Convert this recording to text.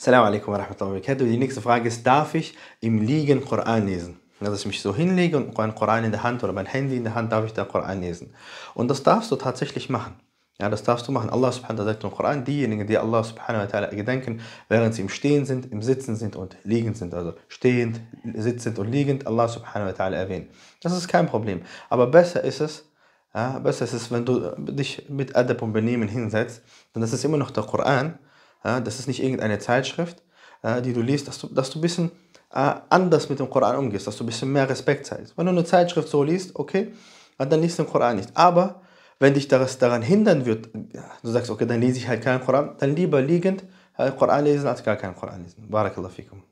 Assalamu alaikum wa rahmatullahi wa barakatuh. Die nächste Frage ist, darf ich im Liegen Koran lesen? Dass ich mich so hinlege und einen Koran in der Hand oder mein Handy in der Hand, darf ich da Koran lesen? Und das darfst du tatsächlich machen. Ja, das darfst du machen. Allah subhanahu wa ta'ala sagt im Koran, diejenigen, die Allah subhanahu wa ta'ala gedenken, während sie im Stehen sind, im Sitzen sind und liegend sind, also stehend, sitzend und liegend, Allah subhanahu wa ta'ala erwähnen. Das ist kein Problem. Aber besser ist es, ja, besser ist es, wenn du dich mit Adab und Benehmen hinsetzt, denn das ist immer noch der Koran ja, das ist nicht irgendeine Zeitschrift, äh, die du liest, dass du, dass du ein bisschen äh, anders mit dem Koran umgehst, dass du ein bisschen mehr Respekt zeigst. Wenn du eine Zeitschrift so liest, okay, äh, dann liest du den Koran nicht. Aber wenn dich das daran hindern wird, äh, du sagst, okay, dann lese ich halt keinen Koran, dann lieber liegend äh, Koran lesen als gar keinen Koran lesen. Barakallah fikum.